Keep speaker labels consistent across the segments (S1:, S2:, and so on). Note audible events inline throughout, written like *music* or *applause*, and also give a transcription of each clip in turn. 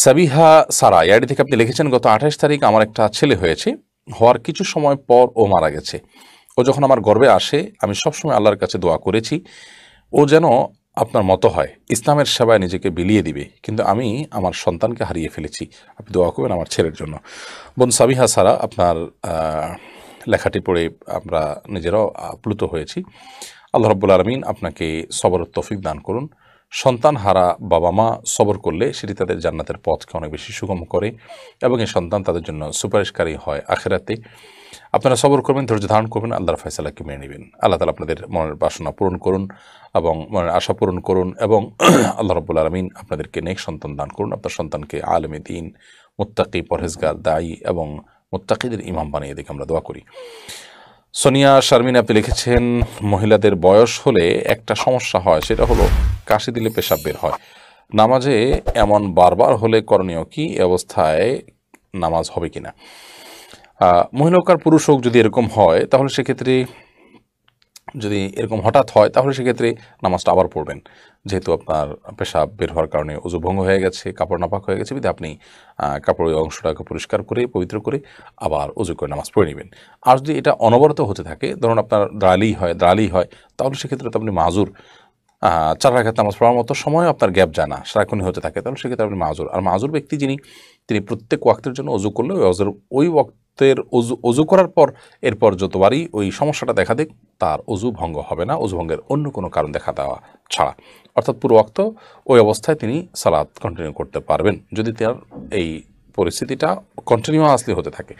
S1: সাবিহা সারা ইয়ারি থেকে আপনি লিখেছেন গত আঠাশ তারিখ আমার একটা ছেলে হয়েছে হওয়ার কিছু সময় পর ও মারা গেছে ও যখন আমার গর্বে আসে আমি সবসময় আল্লাহর কাছে দোয়া করেছি ও যেন আপনার মতো হয় ইসলামের সেবায় নিজেকে বিলিয়ে দিবে কিন্তু আমি আমার সন্তানকে হারিয়ে ফেলেছি আপনি দোয়া করবেন আমার ছেলের জন্য বোন সাবিহা সারা আপনার লেখাটি পড়ে আমরা নিজেরাও আপ্লুত হয়েছি আল্লাহ রব্বুল আলমিন আপনাকে সবর তফিক দান করুন সন্তান হারা বাবা মা সবর করলে সেটি তাদের জান্নাতের পথকে অনেক বেশি সুগম করে এবং এই সন্তান তাদের জন্য সুপারিশকারী হয় আখেরাতে আপনারা সবর করবেন ধৈর্য ধারণ করবেন আল্লাহর ফয়সালাকে মেনে নেবেন আল্লাহ তালা আপনাদের মনের বাসনা পূরণ করুন এবং মনের আশা পূরণ করুন এবং *clears throat* আল্লাহ রব্বুল আলমিন আপনাদেরকে নেক সন্তান দান করুন আপনার সন্তানকে আলমে দিন মোত্তাকি পরহেজগার দায়ী এবং মোত্তাকিদের ইমাম বানিয়ে দেখে আমরা দোয়া করি সোনিয়া শারমিন আপনি লিখেছেন মহিলাদের বয়স হলে একটা সমস্যা হয় সেটা হলো কাশি দিলে পেশাব বের হয় নামাজে এমন বারবার হলে করণীয় কি অবস্থায় নামাজ হবে কিনা মহিলা কার পুরুষ হোক যদি এরকম হয় তাহলে সেক্ষেত্রে যদি এরকম হঠাৎ হয় তাহলে সেক্ষেত্রে নামাজটা আবার পড়বেন যেহেতু আপনার পেশাব বের হওয়ার কারণে উজু ভঙ্গ হয়ে গেছে কাপড় নাপাক হয়ে গেছে যদি আপনি কাপড়ের অংশটাকে পরিষ্কার করে পবিত্র করে আবার উজু করে নামাজ পড়ে নেবেন আর যদি এটা অনবরত হতে থাকে ধরুন আপনার দাঁড়ালেই হয় দ্রালি হয় তাহলে সেক্ষেত্রে তো আপনি মাজুর চার রাখাত নামাজ পড়ার মতো সময় আপনার গ্যাপ জানা সারাক্ষণই হতে থাকে তাহলে সেক্ষেত্রে আপনি মাজুর আর মাজুর ব্যক্তি যিনি তিনি প্রত্যেক ওয়াক্তের জন্য অজু করলে ওই ওয়াক্ত রক্তের অজু অজু করার পর এরপর যতবারই ওই সমস্যাটা দেখা দেয় তার অজু ভঙ্গ হবে না অজু ভঙ্গের অন্য কোনো কারণ দেখা দেওয়া ছাড়া অর্থাৎ পুরো অক্ত ওই অবস্থায় তিনি সালাদ কন্টিনিউ করতে পারবেন যদি তার এই পরিস্থিতিটা আসলে হতে থাকে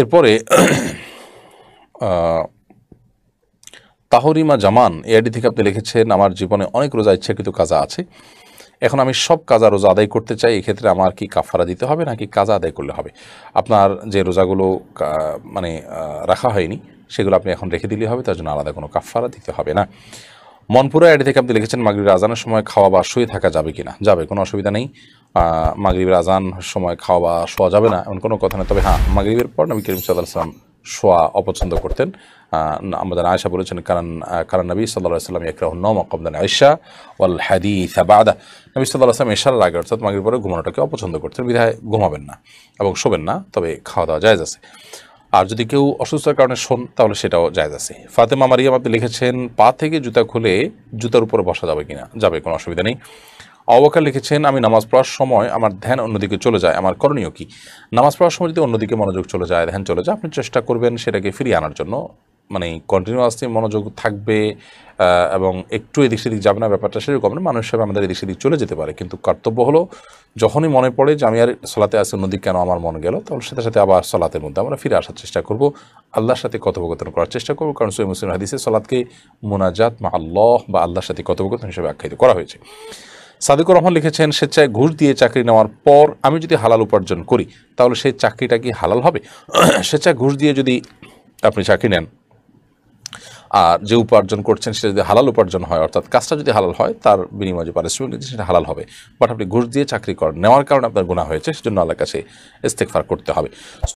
S1: এরপরে তাহরিমা জামান এআইডি থেকে আপনি লিখেছেন আমার জীবনে অনেক রোজা ইচ্ছাকৃত কাজা আছে এখন আমি সব কাজা রোজা আদায় করতে চাই এক্ষেত্রে আমার কি কাফারা দিতে হবে নাকি কাজা আদায় করলে হবে আপনার যে রোজাগুলো মানে রাখা হয়নি সেগুলো আপনি এখন রেখে দিলেই হবে তার জন্য আলাদা কোনো কাফারা দিতে হবে না মনপুরা আইডি থেকে আপনি লিখেছেন মাগরিবের আজানের সময় খাওয়া বা শুয়ে থাকা যাবে কিনা যাবে কোনো অসুবিধা নেই মাগরিবের আজান সময় খাওয়া বা শোয়া যাবে না এমন কোনো কথা নেই তবে হ্যাঁ মাগরিবের পর নবী করিম সাল্লাহ সাল্লাম শোয়া অপছন্দ করতেন আমাদের আয়সা বলেছেন কারণ কারণ নবী সাল্লাহ সাল্লাম একরাহ নম অকমদান আয়সা ওয়াল হাদি সাবাদা নবী সাল্লাহ আসলাম এশার আগে অর্থাৎ মাগির পরে ঘুমানোটাকে অপছন্দ করতেন বিধায় ঘুমাবেন না এবং শোবেন না তবে খাওয়া দাওয়া জায়জ আছে আর যদি কেউ অসুস্থতার কারণে শোন তাহলে সেটাও জায়জ আছে ফাতেমা মারিয়াম আপনি লিখেছেন পা থেকে জুতা খুলে জুতার উপরে বসা যাবে কিনা যাবে কোনো অসুবিধা নেই অবকার লিখেছেন আমি নামাজ পড়ার সময় আমার ধ্যান অন্যদিকে চলে যায় আমার করণীয় কি নামাজ পড়ার সময় যদি অন্যদিকে মনোযোগ চলে যায় ধ্যান চলে যায় আপনি চেষ্টা করবেন সেটাকে ফিরিয়ে আনার জন্য মানে কন্টিনিউয়াসলি মনোযোগ থাকবে এবং একটু এদিক সেদিক যাবে না ব্যাপারটা সেরকম না মানুষ হিসাবে আমাদের এদিক সেদিক চলে যেতে পারে কিন্তু কর্তব্য হলো যখনই মনে পড়ে যে আমি আর সলাতে আসি অন্যদিক কেন আমার মন গেল তখন সাথে সাথে আবার সলাতের মধ্যে আমরা ফিরে আসার চেষ্টা করব আল্লাহর সাথে কথোপকথন করার চেষ্টা করব কারণ সৈম মুসলিম হাদিসে সলাদকে মোনাজাত মা আল্লাহ বা আল্লাহর সাথে কথোপকথন হিসেবে আখ্যায়িত করা হয়েছে সাদিকুর রহমান লিখেছেন স্বেচ্ছায় ঘুষ দিয়ে চাকরি নেওয়ার পর আমি যদি হালাল উপার্জন করি তাহলে সেই চাকরিটা কি হালাল হবে *clears throat* স্বেচ্ছায় ঘুষ দিয়ে যদি আপনি চাকরি নেন আর যে উপার্জন করছেন সেটা যদি হালাল উপার্জন হয় অর্থাৎ কাজটা যদি হালাল হয় তার বিনিময়ে যে পারিশ্রমিক দিচ্ছে সেটা হালাল হবে বাট আপনি ঘুষ দিয়ে চাকরি করেন নেওয়ার কারণে আপনার গুণা হয়েছে সেজন্য আল্লাহ কাছে ইস্তেকফার করতে হবে